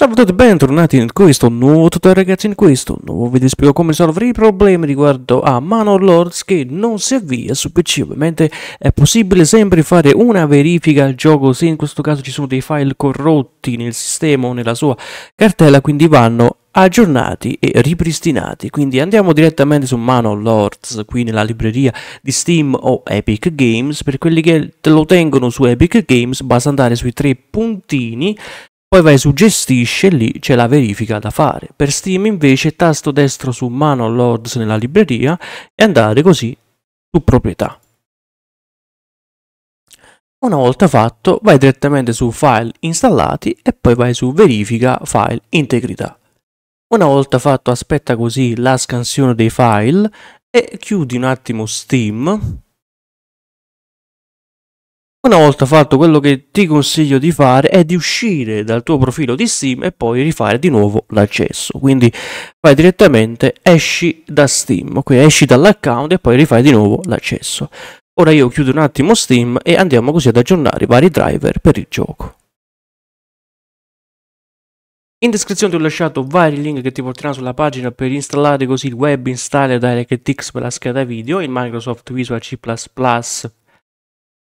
Salve a tutti bentornati in questo nuovo tutorial ragazzi in questo nuovo video spiego come risolvere i problemi riguardo a Manor Lords che non si avvia su PC ovviamente è possibile sempre fare una verifica al gioco se in questo caso ci sono dei file corrotti nel sistema o nella sua cartella quindi vanno aggiornati e ripristinati quindi andiamo direttamente su Manor Lords qui nella libreria di Steam o Epic Games per quelli che lo tengono su Epic Games basta andare sui tre puntini poi vai su gestisce e lì c'è la verifica da fare. Per Steam invece tasto destro su mano Lords nella libreria e andare così su proprietà. Una volta fatto vai direttamente su file installati e poi vai su verifica file integrità. Una volta fatto aspetta così la scansione dei file e chiudi un attimo Steam una volta fatto quello che ti consiglio di fare è di uscire dal tuo profilo di Steam e poi rifare di nuovo l'accesso. Quindi vai direttamente esci da Steam, ok? Esci dall'account e poi rifai di nuovo l'accesso. Ora io chiudo un attimo Steam e andiamo così ad aggiornare i vari driver per il gioco. In descrizione ti ho lasciato vari link che ti porteranno sulla pagina per installare così il web installer DirectX per la scheda video, il Microsoft Visual C++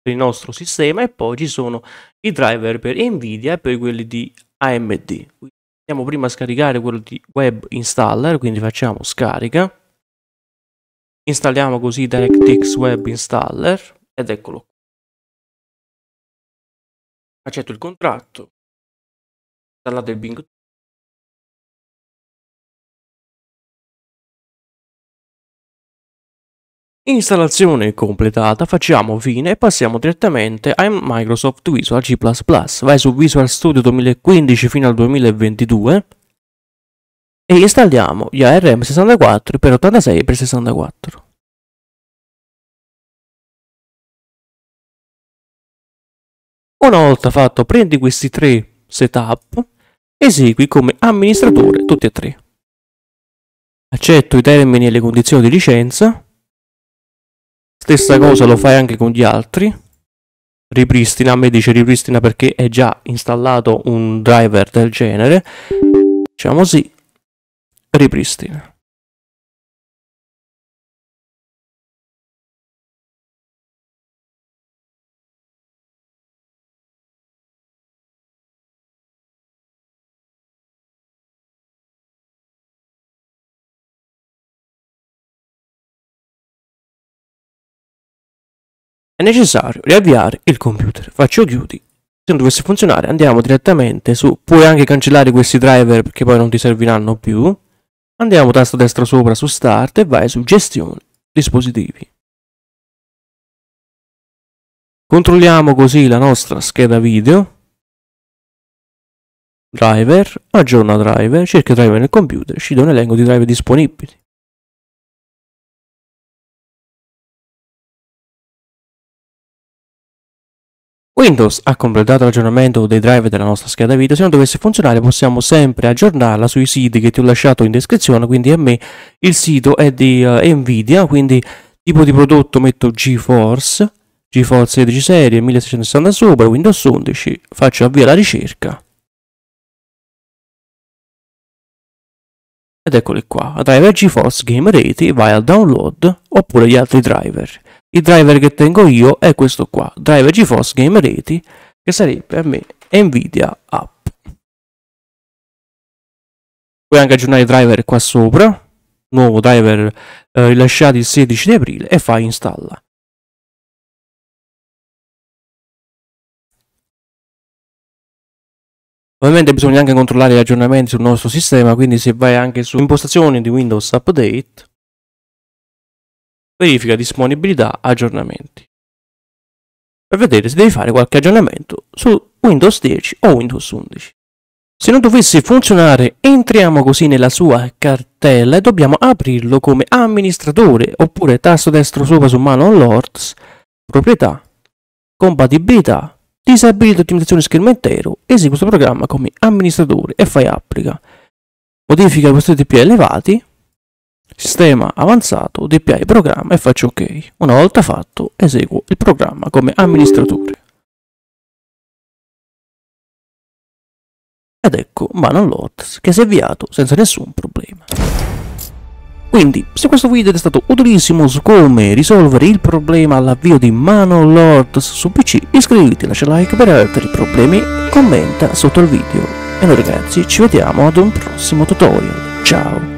per il nostro sistema e poi ci sono i driver per Nvidia e per quelli di AMD. andiamo prima a scaricare quello di web installer, quindi facciamo scarica. Installiamo così DirectX Web Installer ed eccolo Accetto il contratto. Installate il Bing Installazione completata, facciamo fine e passiamo direttamente a Microsoft Visual C++. Vai su Visual Studio 2015 fino al 2022 e installiamo gli ARM64 x 86 x 64. Una volta fatto prendi questi tre setup, esegui come amministratore tutti e tre. Accetto i termini e le condizioni di licenza Stessa cosa lo fai anche con gli altri. Ripristina, a me dice ripristina perché è già installato un driver del genere. Diciamo sì, ripristina. È necessario riavviare il computer. Faccio chiudi. Se non dovesse funzionare andiamo direttamente su... Puoi anche cancellare questi driver perché poi non ti serviranno più. Andiamo tasto destra sopra su Start e vai su Gestione, Dispositivi. Controlliamo così la nostra scheda video. Driver, aggiorna driver, cerca driver nel computer, scegli un elenco di driver disponibili. Windows ha completato l'aggiornamento dei driver della nostra scheda video, se non dovesse funzionare possiamo sempre aggiornarla sui siti che ti ho lasciato in descrizione, quindi a me il sito è di uh, Nvidia, quindi tipo di prodotto metto GeForce, GeForce 16 serie, 1660 sopra, Windows 11, faccio avvia la ricerca. Ed eccoli qua, driver GeForce Game Rate, vai al download oppure gli altri driver il driver che tengo io è questo qua, driver GeForce Game Reti, che sarebbe per me Nvidia App. Puoi anche aggiornare i driver qua sopra, nuovo driver eh, rilasciato il 16 di aprile e fai installa. Ovviamente bisogna anche controllare gli aggiornamenti sul nostro sistema, quindi se vai anche su impostazioni di Windows Update verifica disponibilità aggiornamenti per vedere se devi fare qualche aggiornamento su Windows 10 o Windows 11. Se non dovesse funzionare entriamo così nella sua cartella e dobbiamo aprirlo come amministratore oppure tasto destro sopra su mano Lords, proprietà, compatibilità, disabilità ottimizzazione schermo intero, esegui questo programma come amministratore e fai applica. Modifica i costrutti più elevati, Sistema avanzato, DPI programma e faccio ok. Una volta fatto, eseguo il programma come amministratore. Ed ecco Manon.lot che si è avviato senza nessun problema. Quindi, se questo video è stato utilissimo su come risolvere il problema all'avvio di Manon Lords su PC, iscriviti, lascia like per altri problemi, commenta sotto il video. E noi ragazzi ci vediamo ad un prossimo tutorial. Ciao!